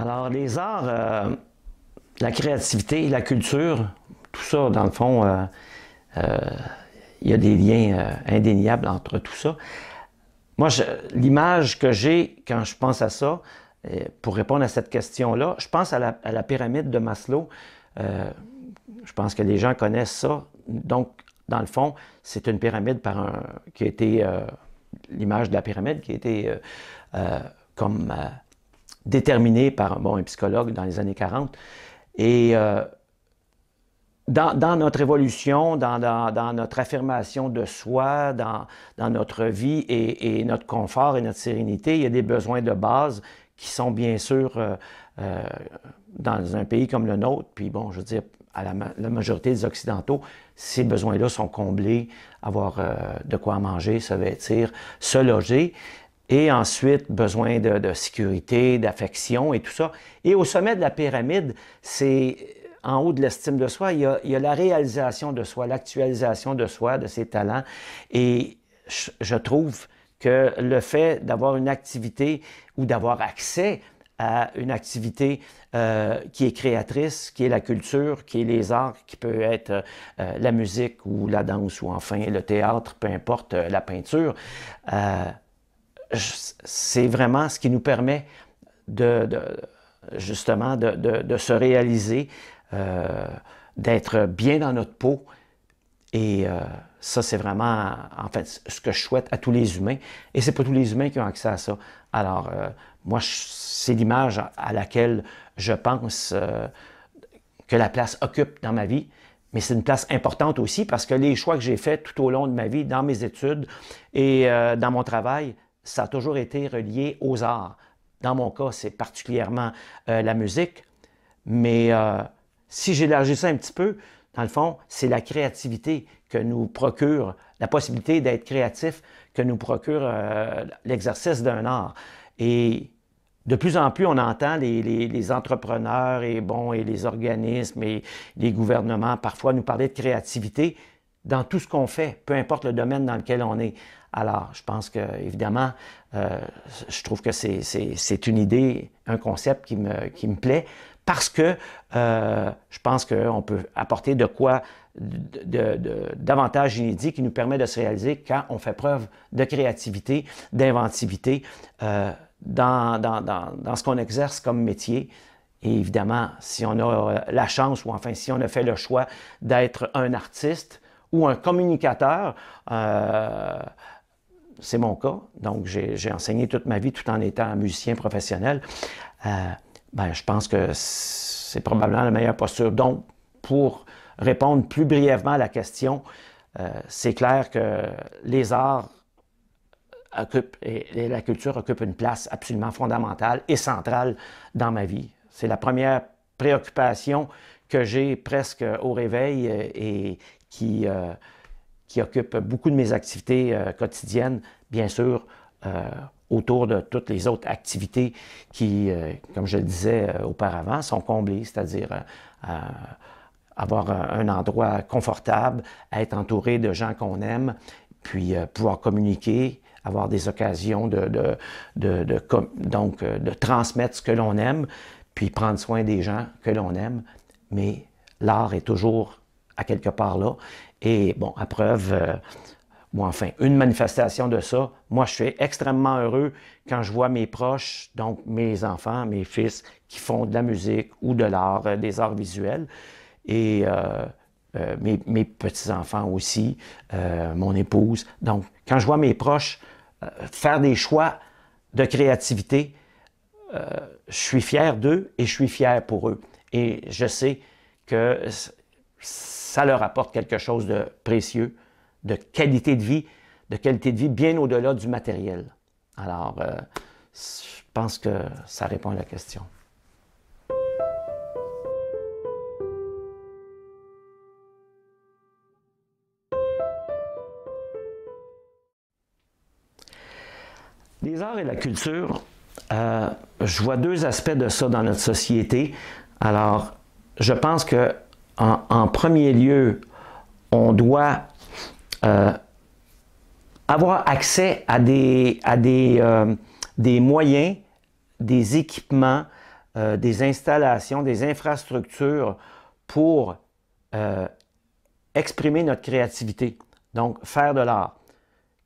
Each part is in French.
Alors, les arts, euh, la créativité, la culture, tout ça, dans le fond, euh, euh, il y a des liens indéniables entre tout ça. Moi, l'image que j'ai quand je pense à ça, pour répondre à cette question-là, je pense à la, pyramide de Maslow. je pense que les gens connaissent ça. Donc, dans le fond, c'est une pyramide par un, qui a été l'image de la pyramide qui a été comme déterminé par bon, un psychologue dans les années 40. Et euh, dans, notre évolution, dans, notre affirmation de soi, dans, notre vie et, notre confort et notre sérénité, il y a des besoins de base qui sont bien sûr euh, euh, dans un pays comme le nôtre. Puis bon, je veux dire, à la, majorité des Occidentaux, ces besoins-là sont comblés, avoir de quoi manger, se vêtir, se loger et ensuite besoin de, de sécurité, d'affection et tout ça. Et au sommet de la pyramide, c'est euh, en haut de l'estime de soi, il y, a, il y, a, la réalisation de soi, l'actualisation de soi, de ses talents. Et je, trouve que le fait d'avoir une activité ou d'avoir accès à une activité euh, qui est créatrice, qui est la culture, qui est les arts, qui peut être euh, la musique ou la danse ou enfin le théâtre, peu importe, euh, la peinture. Euh, c'est vraiment ce qui nous permet de, justement de, se réaliser, euh, d'être bien dans notre peau. Et euh, ça, c'est vraiment, en fait, ce que je souhaite à tous les humains. Et c'est pas tous les humains qui ont accès à ça. Alors, euh, moi, c'est l'image à laquelle je pense que la place occupe dans ma vie. Mais c'est une place importante aussi parce que les choix que j'ai faits tout au long de ma vie, dans mes études et dans mon travail, ça a toujours été relié aux arts. Dans mon cas, c'est particulièrement euh, la musique. Mais euh, si j'élargis un petit peu, dans le fond, c'est la créativité que nous procure, la possibilité d'être créatif que nous procure euh, l'exercice d'un art. Et de plus en plus, on entend les, entrepreneurs et, bon, et les organismes et les gouvernements parfois nous parler de créativité dans tout ce qu'on fait, peu importe le domaine dans lequel on est. Alors, je pense que, évidemment, euh, je trouve que c'est une idée, un concept qui me, qui me plaît, parce que euh, je pense qu'on peut apporter de quoi de, de, davantage inédit qui nous permet de se réaliser quand on fait preuve de créativité, d'inventivité euh, dans, dans, dans, ce qu'on exerce comme métier. Et évidemment, si on a la chance ou enfin si on a fait le choix d'être un artiste, ou un communicateur. Euh, c'est mon cas. Donc, j'ai enseigné toute ma vie tout en étant musicien professionnel. Euh, ben, je pense que c'est probablement la meilleure posture. Donc, pour répondre plus brièvement à la question, euh, c'est clair que les arts occupent, et, et la culture occupent une place absolument fondamentale et centrale dans ma vie. C'est la première préoccupation que j'ai presque au réveil euh, et qui, euh, qui occupe beaucoup de mes activités euh, quotidiennes, bien sûr, autour de toutes les autres activités qui, comme je le disais auparavant, sont comblées, c'est-à-dire avoir un endroit confortable, être entouré de gens qu'on aime, puis pouvoir communiquer, avoir des occasions de, de, de, de donc, de transmettre ce que l'on aime, puis prendre soin des gens que l'on aime, mais l'art est toujours à quelque part là. Et bon, à preuve, euh, ou enfin, une manifestation de ça, moi, je suis extrêmement heureux quand je vois mes proches, donc mes enfants, mes fils, qui font de la musique ou de l'art, euh, des arts visuels. Et euh, mes petits-enfants aussi, mon épouse. Donc, quand je vois mes proches faire des choix de créativité, je suis fier d'eux et je suis fier pour eux et je sais que ça leur apporte quelque chose de précieux, de qualité de vie, de qualité de vie bien au-delà du matériel. Alors, euh, je pense que ça répond à la question. Les arts et la culture, euh, je vois deux aspects de ça dans notre société. Alors, je pense qu'en premier lieu, on doit euh, avoir accès à des, euh, moyens, des équipements, euh, des installations, des infrastructures pour exprimer notre créativité, donc faire de l'art,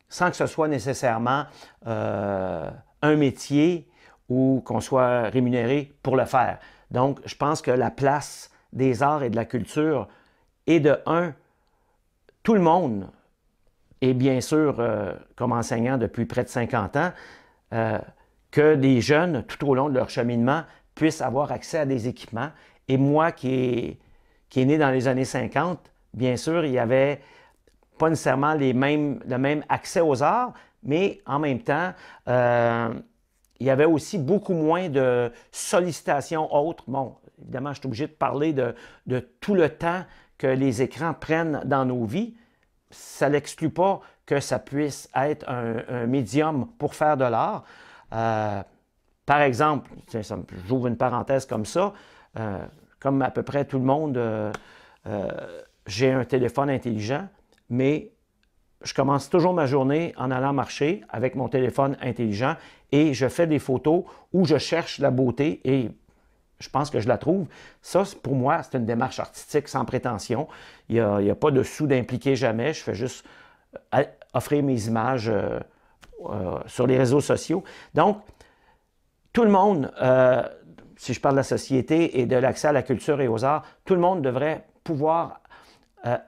sans que ce soit nécessairement un métier ou qu'on soit rémunéré pour le faire. Donc, je pense que la place des arts et de la culture est de un, tout le monde, et bien sûr, euh, comme enseignant depuis près de 50 ans, euh, que des jeunes, tout au long de leur cheminement, puissent avoir accès à des équipements. Et moi, qui est, né dans les années 50, bien sûr, il y avait pas nécessairement les mêmes, le même accès aux arts, mais en même temps, euh, il y avait aussi beaucoup moins de sollicitations autres. Bon, évidemment, je suis obligé de parler de, tout le temps que les écrans prennent dans nos vies. Ça n'exclut pas que ça puisse être un, médium pour faire de l'art. Euh, par exemple, j'ouvre une parenthèse comme ça, euh, comme à peu près tout le monde, euh, j'ai un téléphone intelligent, mais je commence toujours ma journée en allant marcher avec mon téléphone intelligent et je fais des photos où je cherche la beauté et je pense que je la trouve. Ça, pour moi, c'est une démarche artistique sans prétention. Il n'y a, pas de sous d'impliquer jamais. Je fais juste euh, offrir mes images euh, euh, sur les réseaux sociaux. Donc, tout le monde, si je parle de la société et de l'accès à la culture et aux arts, tout le monde devrait pouvoir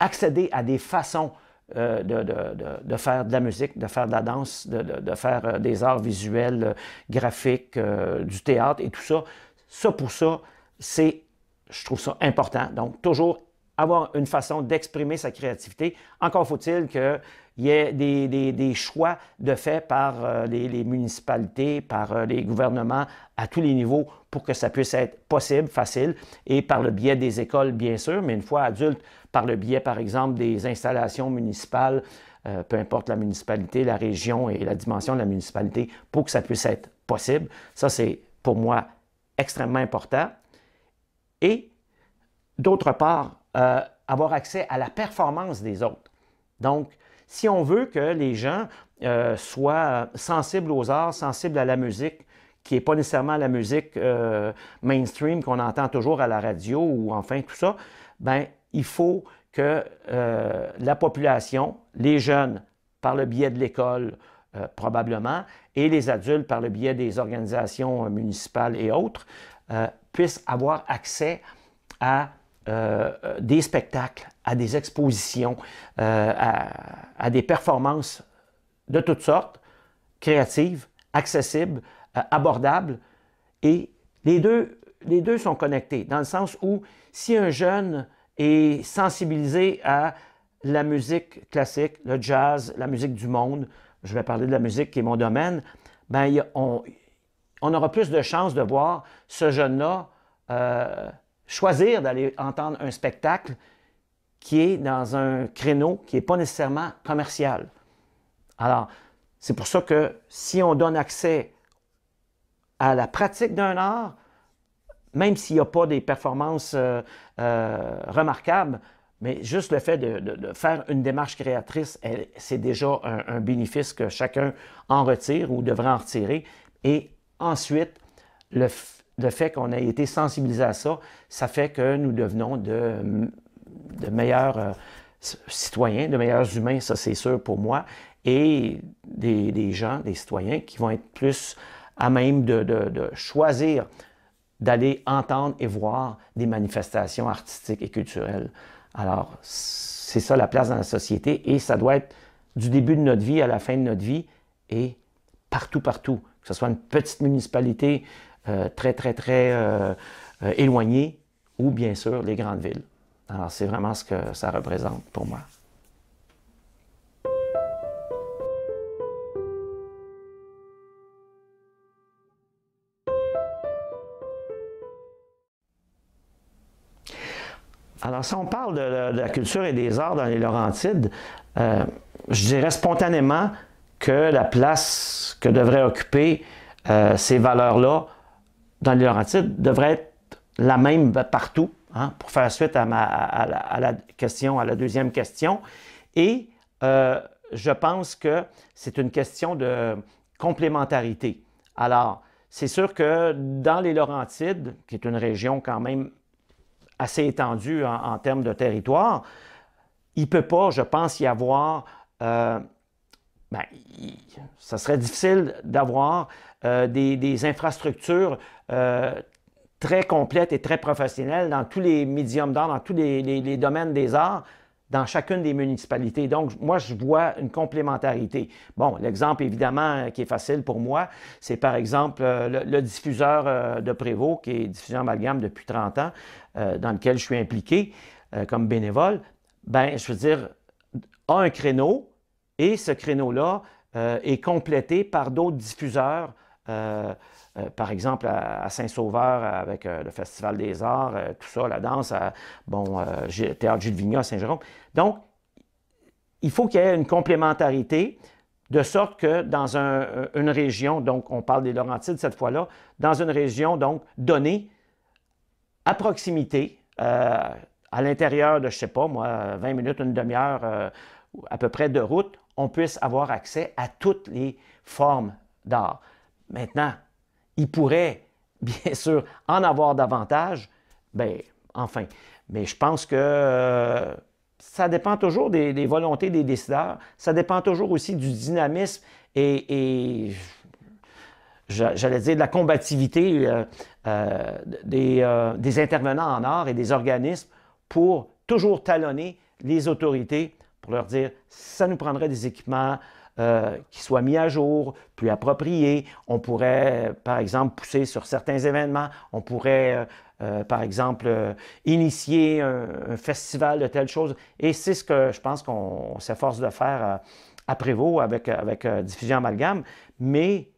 accéder à des façons euh, de, de, de, faire de la musique, de faire de la danse, de, faire euh, des arts visuels, euh, graphiques, du théâtre et tout ça. Ça, pour ça, c'est, je trouve ça important. Donc, toujours avoir une façon d'exprimer sa créativité. Encore faut-il qu'il y ait des, choix de fait par euh, les, municipalités, par euh, les gouvernements à tous les niveaux pour que ça puisse être possible, facile, et par le biais des écoles, bien sûr, mais une fois adulte, par le biais, par exemple, des installations municipales, euh, peu importe la municipalité, la région et la dimension de la municipalité, pour que ça puisse être possible. Ça, c'est pour moi extrêmement important. Et d'autre part, euh, avoir accès à la performance des autres. Donc, si on veut que les gens euh, soient sensibles aux arts, sensibles à la musique, qui n'est pas nécessairement la musique euh, mainstream qu'on entend toujours à la radio ou enfin tout ça, ben, il faut que la population, les jeunes par le biais de l'école probablement, et les adultes par le biais des organisations municipales et autres, puissent avoir accès à euh, euh, des spectacles, à des expositions, euh, à, des performances de toutes sortes, créatives, accessibles, abordables. Et les deux, les deux sont connectés, dans le sens où si un jeune est sensibilisé à la musique classique, le jazz, la musique du monde, je vais parler de la musique qui est mon domaine, ben, on, on aura plus de chances de voir ce jeune-là choisir d'aller entendre un spectacle qui est dans un créneau qui n'est pas nécessairement commercial. Alors, c'est pour ça que si on donne accès à la pratique d'un art, même s'il n'y a pas des performances euh, euh, remarquables, mais juste le fait de, faire une démarche créatrice, c'est déjà un, bénéfice que chacun en retire ou devrait en retirer. Et ensuite, le, le fait qu'on ait été sensibilisé à ça, ça fait que nous devenons de, meilleurs euh, citoyens, de meilleurs humains, ça c'est sûr pour moi, et des, gens, des citoyens qui vont être plus à même de, de choisir d'aller entendre et voir des manifestations artistiques et culturelles. Alors, c'est ça la place dans la société et ça doit être du début de notre vie à la fin de notre vie et partout, partout, que ce soit une petite municipalité, euh, très, très, très euh, euh, éloignés ou bien sûr les grandes villes. Alors c'est vraiment ce que ça représente pour moi. Alors, si on parle de, la culture et des arts dans les Laurentides, je dirais spontanément que la place que devraient occuper ces valeurs-là dans les Laurentides devrait être la même partout, hein, pour faire suite à, ma, à, la, question, à la deuxième question. Et euh, je pense que c'est une question de complémentarité. Alors, c'est sûr que dans les Laurentides, qui est une région quand même assez étendue en, termes de territoire, il ne peut pas, je pense, y avoir... Euh, ben, ça serait difficile d'avoir euh, des, infrastructures euh, très complètes et très professionnelles dans tous les médiums d'art, dans tous les, domaines des arts dans chacune des municipalités. Donc, moi, je vois une complémentarité. Bon, l'exemple, évidemment, euh, qui est facile pour moi, c'est par exemple le, diffuseur de Prévost, qui est diffuseur amalgame depuis 30 ans, dans lequel je suis impliqué comme bénévole. Ben, je veux dire, a un créneau et ce créneau-là est complété par d'autres diffuseurs euh, euh, par exemple, à, Saint-Sauveur, avec euh, le Festival des Arts, tout ça, la danse, à, bon, Théâtre Gilles Vigna à Saint-Jérôme. Donc, il faut qu'il y ait une complémentarité de sorte que dans une région, donc on parle des Laurentides cette fois-là, dans une région donc donnée, à proximité, à l'intérieur de, je ne sais pas moi, 20 minutes, une demi-heure à peu près de route, on puisse avoir accès à toutes les formes d'art. Maintenant, ils pourraient, bien sûr, en avoir davantage. Ben, enfin. Mais je pense que euh, ça dépend toujours des, volontés des décideurs. Ça dépend toujours aussi du dynamisme et, j'allais dire, de la combativité euh, euh, des, des, intervenants en art et des organismes pour toujours talonner les autorités pour leur dire ça nous prendrait des équipements, euh, qui soient mis à jour, plus approprié, On pourrait, par exemple, pousser sur certains événements. On pourrait, euh, euh, par exemple, initier un, festival de telle chose. Et c'est ce que je pense qu'on s'efforce de faire à Prévost avec, avec Diffusion Amalgame. Mais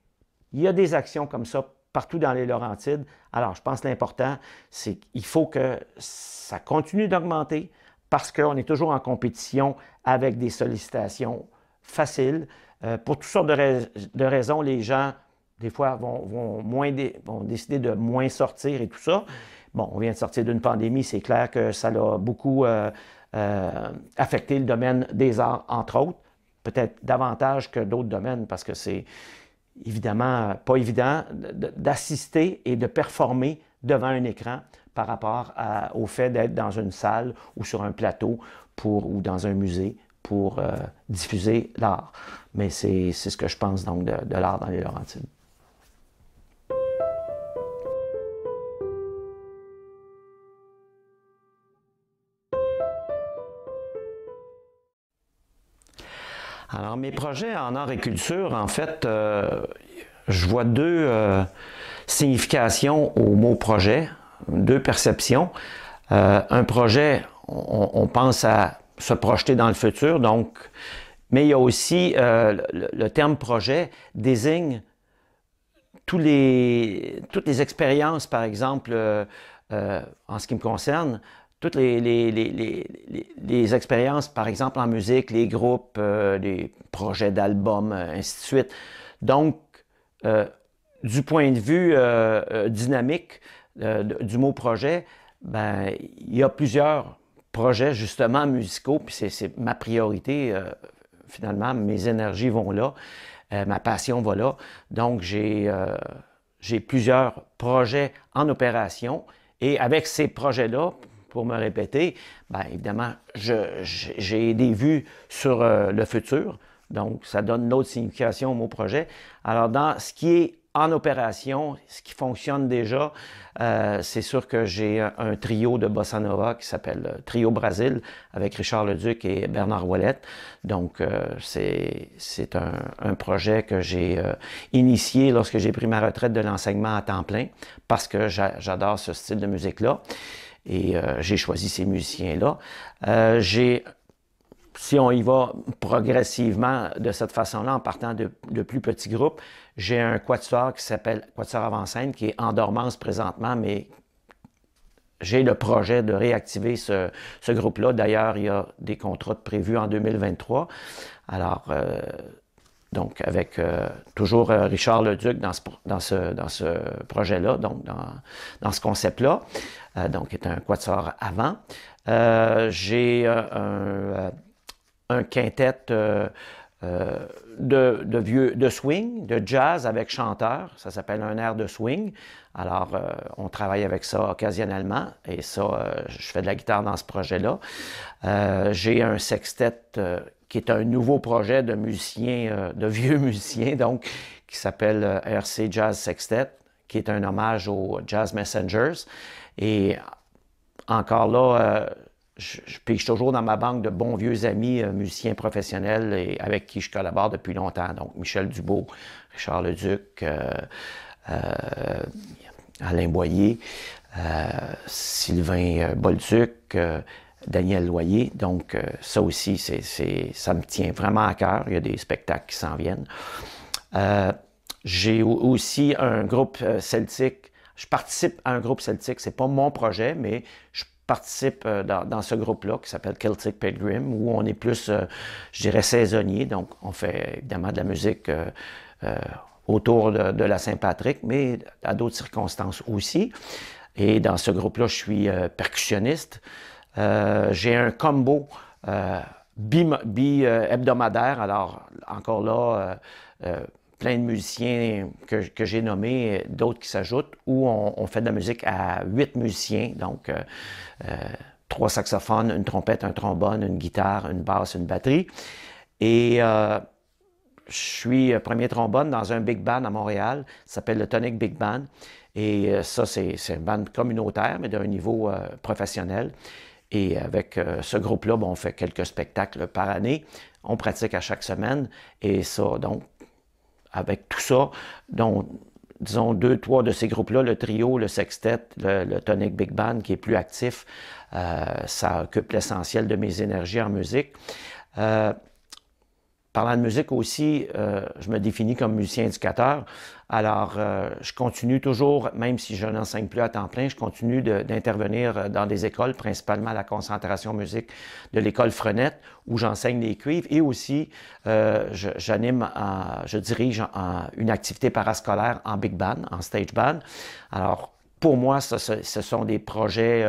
il y a des actions comme ça partout dans les Laurentides. Alors, je pense que l'important, c'est qu'il faut que ça continue d'augmenter parce qu'on est toujours en compétition avec des sollicitations facile. Euh, pour toutes sortes de, de, raisons, les gens, des fois, vont, vont moins décider de moins sortir et tout ça. Bon, on vient de sortir d'une pandémie, c'est clair que ça a beaucoup euh, euh, affecté le domaine des arts, entre autres, peut-être davantage que d'autres domaines, parce que c'est évidemment pas évident d'assister et de performer devant un écran par rapport au fait d'être dans une salle ou sur un plateau pour, ou dans un musée pour euh, diffuser l'art. Mais c'est ce que je pense donc de, l'art dans les Laurentides. Alors, mes projets en art et culture, en fait, euh, je vois deux euh, significations au mot projet, deux perceptions. un projet, on pense à se projeter dans le futur. Donc, mais il y a aussi euh, le, terme projet désigne tous les, toutes les expériences, par exemple, euh, euh, en ce qui me concerne, toutes les, les, les, les, expériences, par exemple en musique, les groupes, les projets d'albums, ainsi de suite. Donc, du point de vue dynamique du mot projet, ben, il y a plusieurs projets justement musicaux, puis c'est ma priorité. Euh, finalement, mes énergies vont là, euh, ma passion va là. Donc, euh, j'ai plusieurs projets en opération. Et avec ces projets-là, pour me répéter, bien évidemment, j'ai des vues sur le futur. Donc, ça donne une autre signification au mot projet. Alors, dans ce qui est en opération, ce qui fonctionne déjà, euh, c'est sûr que j'ai un trio de bossa nova qui s'appelle euh, Trio Brasil avec Richard Leduc et Bernard Ouellette. Donc, euh, c'est un, projet que j'ai initié lorsque j'ai pris ma retraite de l'enseignement à temps plein parce que j'adore ce style de musique-là et j'ai choisi ces musiciens-là. j'ai si on y va progressivement de cette façon-là, en partant de, de plus petits groupes, j'ai un quatuor qui s'appelle Quatuor avant-scène, qui est en dormance présentement, mais j'ai le projet de réactiver ce, groupe-là. D'ailleurs, il y a des contrats prévus en 2023. Alors, euh, donc, avec euh, toujours euh, Richard Leduc dans ce, dans ce, dans ce projet-là, donc dans, ce concept-là, donc est un quatuor avant. j'ai un, un, quintet euh, de, vieux, de swing, de jazz avec chanteur. Ça s'appelle un air de swing. Alors, euh, on travaille avec ça occasionnellement et ça, euh, je fais de la guitare dans ce projet-là. J'ai un sextet qui est un nouveau projet de musiciens, de vieux musiciens, donc, qui s'appelle RC Jazz Sextet, qui est un hommage aux Jazz Messengers. Et encore là, je, suis toujours dans ma banque de bons vieux amis euh, musiciens professionnels avec qui je collabore depuis longtemps. Donc, Michel Dubois, Richard Leduc, euh, euh, Alain Boyer, Sylvain Bolduc, Daniel Loyer. Donc, ça aussi, ça me tient vraiment à cœur. Il y a des spectacles qui s'en viennent. j'ai aussi un groupe celtique. Je participe à un groupe celtique. C'est pas mon projet, mais je participe euh, dans, ce groupe-là qui s'appelle Celtic Pilgrim, où on est plus, euh, je dirais, saisonnier. Donc, on fait évidemment de la musique euh, autour de, la Saint-Patrick, mais à d'autres circonstances aussi. Et dans ce groupe-là, je suis percussionniste. J'ai un combo bi-hebdomadaire. alors, encore là, plein de musiciens que, j'ai nommés, euh, d'autres qui s'ajoutent, où on, fait de la musique à huit musiciens, donc euh, euh, trois saxophones, une trompette, un trombone, une guitare, une basse, une batterie. Et je suis premier trombone dans un big band à Montréal, ça s'appelle le Tonic Big Band. Et ça, c'est un band communautaire, mais d'un niveau professionnel. Et avec ce groupe-là, on fait quelques spectacles par année. On pratique à chaque semaine. Et ça, donc, avec tout ça, dont disons, deux, trois de ces groupes-là, le trio, le sextet, le, tonic big band qui est plus actif, euh, ça occupe l'essentiel de mes énergies en musique. Euh, Parlant de musique aussi, euh, je me définis comme musicien indicateur Alors, euh, je continue toujours, même si je n'enseigne plus à temps plein, je continue d'intervenir euh, dans des écoles, principalement à la concentration musique de l'école Frenette, où j'enseigne les cuivres et aussi j'anime, je, dirige une activité parascolaire en big band, en stage band. Alors, pour moi, ce sont des projets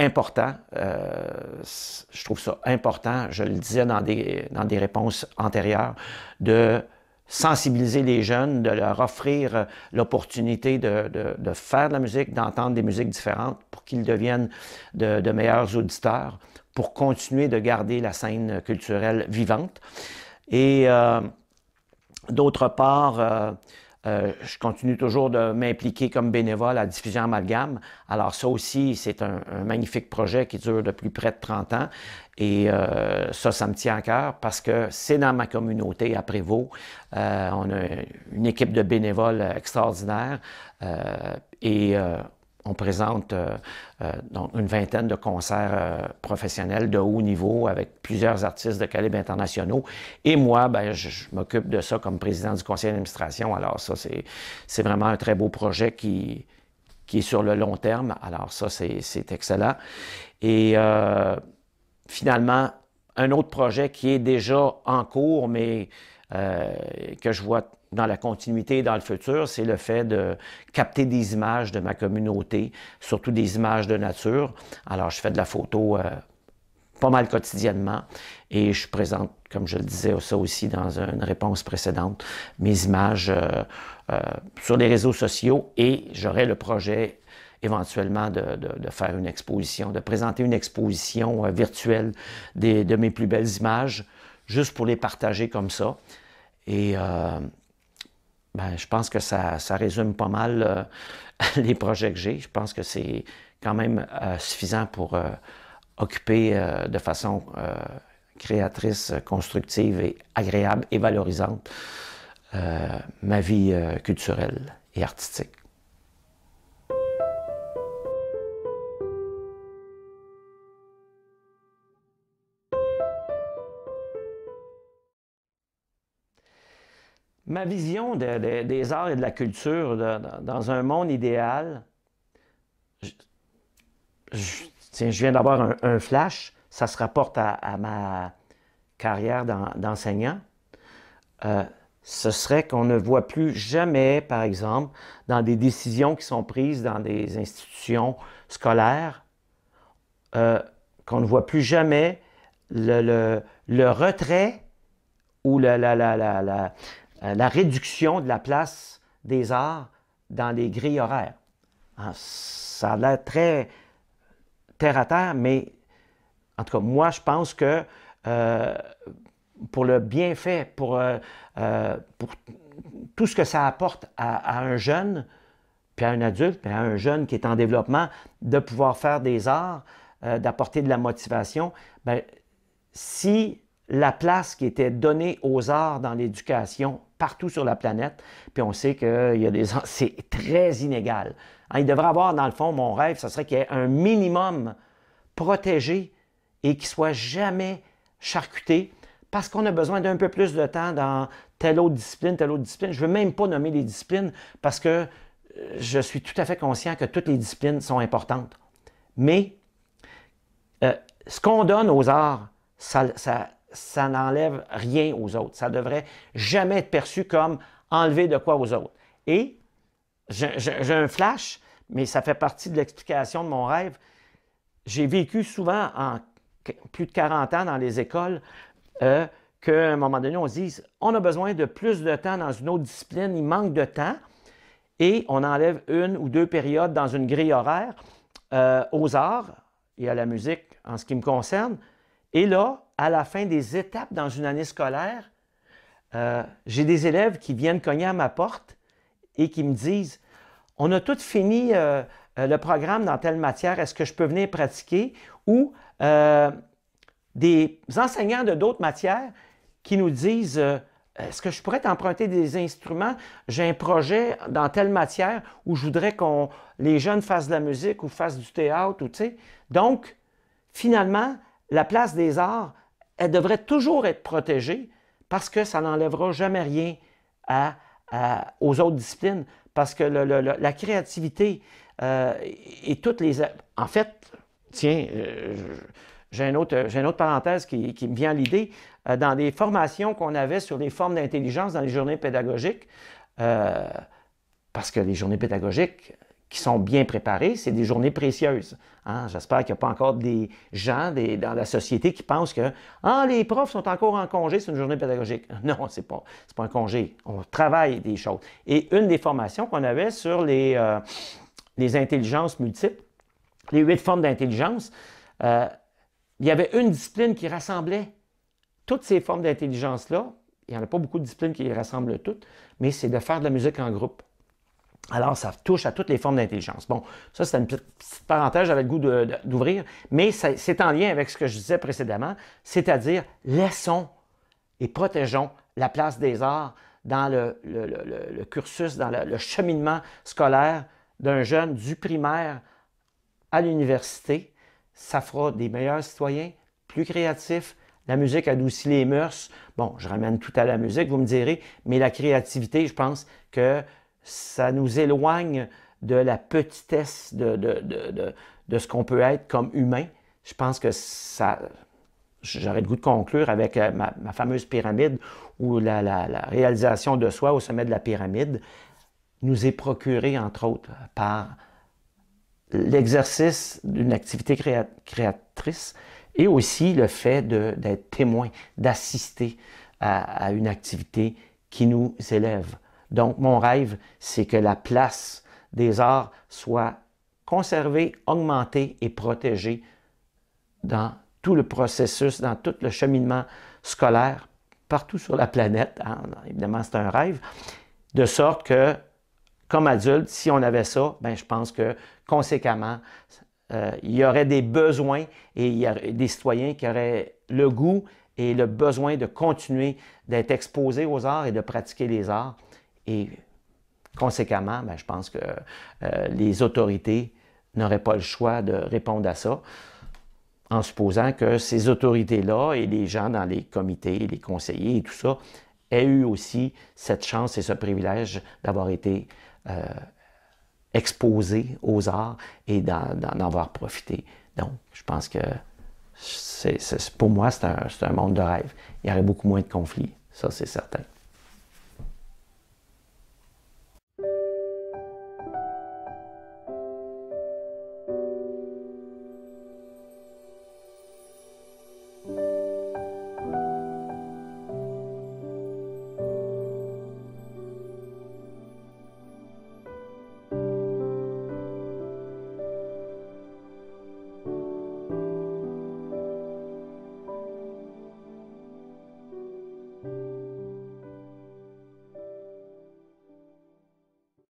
important. Euh, je trouve ça important, je le disais dans des, dans des réponses antérieures, de sensibiliser les jeunes, de leur offrir euh, l'opportunité de, de, de, faire de la musique, d'entendre des musiques différentes pour qu'ils deviennent de, de, meilleurs auditeurs, pour continuer de garder la scène culturelle vivante. Et euh, d'autre part, euh, je continue toujours de m'impliquer comme bénévole à Diffusion Amalgame. Alors ça aussi, c'est un, magnifique projet qui dure de plus près de 30 ans. Et euh, ça, ça me tient à cœur parce que c'est dans ma communauté à Prévost. Euh, on a une équipe de bénévoles extraordinaire. et on présente euh, euh, une vingtaine de concerts euh, professionnels de haut niveau avec plusieurs artistes de calibre internationaux. Et moi, ben, je, m'occupe de ça comme président du conseil d'administration. Alors ça, c'est vraiment un très beau projet qui, qui est sur le long terme. Alors ça, c'est excellent. Et finalement, un autre projet qui est déjà en cours, mais que je vois dans la continuité et dans le futur, c'est le fait de capter des images de ma communauté, surtout des images de nature. Alors, je fais de la photo euh, pas mal quotidiennement et je présente, comme je le disais ça aussi dans une réponse précédente, mes images euh, euh, sur les réseaux sociaux et j'aurai le projet éventuellement de, faire une exposition, de présenter une exposition virtuelle des, de mes plus belles images, juste pour les partager comme ça. Et ben, je pense que ça, résume pas mal euh, les projets que j'ai. Je pense que c'est quand même euh, suffisant pour euh, occuper de façon créatrice, constructive et agréable et valorisante ma vie culturelle et artistique. ma vision des arts et de la culture dans un monde idéal, je, tiens, je viens d'avoir un, flash, ça se rapporte à, ma carrière d'enseignant, euh, ce serait qu'on ne voit plus jamais, par exemple, dans des décisions qui sont prises dans des institutions scolaires, euh, qu'on ne voit plus jamais le, retrait ou la, la, la euh, la réduction de la place des arts dans les grilles horaires. Ah, ça a l'air très terre à terre, mais en tout cas, moi, je pense que euh, pour le bienfait, euh, pour, tout ce que ça apporte à, un jeune, puis à un adulte, puis à un jeune qui est en développement, de pouvoir faire des arts, d'apporter de la motivation, ben, si la place qui était donnée aux arts dans l'éducation partout sur la planète. Puis on sait que y a des c'est très inégal. Hein, il devrait avoir, dans le fond, mon rêve, ce serait qu'il y ait un minimum protégé et qu'il ne soit jamais charcuté parce qu'on a besoin d'un peu plus de temps dans telle autre discipline, telle autre discipline. Je ne veux même pas nommer les disciplines parce que euh, je suis tout à fait conscient que toutes les disciplines sont importantes. Mais euh, ce qu'on donne aux arts, ça, ça n'enlève rien aux autres. Ça devrait jamais être perçu comme enlever de quoi aux autres. Et j'ai un flash, mais ça fait partie de l'explication de mon rêve. J'ai vécu souvent en plus de 40 ans dans les écoles euh, qu'à un moment donné, on se dit, on a besoin de plus de temps dans une autre discipline, il manque de temps, et on enlève une ou deux périodes dans une grille horaire euh, aux arts et à la musique en ce qui me concerne. Et là, à la fin des étapes dans une année scolaire, euh, j'ai des élèves qui viennent cogner à ma porte et qui me disent On a tout fini euh, euh, le programme dans telle matière, est-ce que je peux venir pratiquer Ou des enseignants de d'autres matières qui nous disent Est-ce que je pourrais t'emprunter des instruments J'ai un projet dans telle matière où je voudrais que les jeunes fassent de la musique ou fassent du théâtre ou Donc, finalement, la place des arts elle devrait toujours être protégée parce que ça n'enlèvera jamais rien aux autres disciplines, parce que la créativité euh, et toutes les... En fait, tiens, euh, j'ai une, autre, autre parenthèse qui, me vient à l'idée. Euh, dans les formations qu'on avait sur les formes d'intelligence dans les journées pédagogiques, parce que les journées pédagogiques, qui sont bien préparés, c'est des journées précieuses. Hein. J'espère qu'il n'y a pas encore des gens dans la société qui pensent que ah, les profs sont encore en congé, c'est une journée pédagogique. Non, ce n'est pas, pas un congé. On travaille des choses. Et une des formations qu'on avait sur les, euh, intelligences multiples, les huit formes d'intelligence, euh, il y avait une discipline qui rassemblait toutes ces formes d'intelligence-là. Il n'y en a pas beaucoup de disciplines qui les rassemblent toutes, mais c'est de faire de la musique en groupe. Alors, ça touche à toutes les formes d'intelligence. Bon, ça, c'est une petite parenthèse, j'avais le goût d'ouvrir, mais c'est en lien avec ce que je disais précédemment, c'est-à-dire laissons et protégeons la place des arts dans le, cursus, dans le, cheminement scolaire d'un jeune du primaire à l'université. Ça fera des meilleurs citoyens, plus créatifs. La musique adoucit les mœurs. Bon, je ramène tout à la musique, vous me direz, mais la créativité, je pense que ça nous éloigne de la petitesse de, de, de, de ce qu'on peut être comme humain. Je pense que ça. J'aurais le goût de conclure avec euh, ma, fameuse pyramide où la, réalisation de soi au sommet de la pyramide nous est procurée, entre autres, par l'exercice d'une activité créatrice et aussi le fait d'être témoin, d'assister à une activité qui nous élève. Donc, mon rêve, c'est que la place des arts soit conservée, augmentée et protégée dans tout le processus, dans tout le cheminement scolaire partout sur la planète. Hein. Évidemment, c'est un rêve. De sorte que, comme adulte, si on avait ça, ben, je pense que conséquemment, euh, il y aurait des besoins et des citoyens qui auraient le goût et le besoin de continuer d'être exposés aux arts et de pratiquer les arts. Et conséquemment, ben, je pense que euh, les autorités n'auraient pas le choix de répondre à ça en supposant que ces autorités-là et les gens dans les comités, les conseillers et tout ça aient eu aussi cette chance et ce privilège d'avoir été euh, exposés aux arts et d'en avoir profité. Donc, je pense que pour moi, c'est un monde de rêve. Il y aurait beaucoup moins de conflits, ça c'est certain.